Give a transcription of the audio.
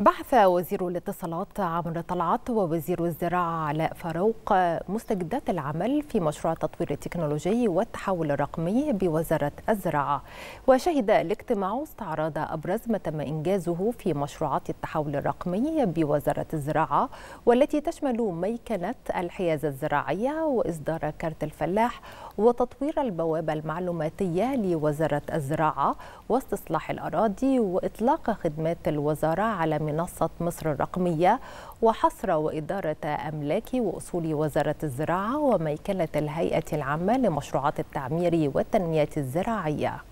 بحث وزير الاتصالات عمر طلعت ووزير الزراعة علاء فاروق مستجدات العمل في مشروع التطوير التكنولوجي والتحول الرقمي بوزارة الزراعة وشهد الاجتماع استعراض أبرز ما تم إنجازه في مشروعات التحول الرقمي بوزارة الزراعة والتي تشمل ميكنة الحيازة الزراعية وإصدار كارت الفلاح وتطوير البوابة المعلوماتية لوزارة الزراعة واستصلاح الأراضي وإطلاق خدمات الوزارة على منصة مصر الرقمية وحصر وإدارة أملاك وأصول وزارة الزراعة وميكلة الهيئة العامة لمشروعات التعمير والتنمية الزراعية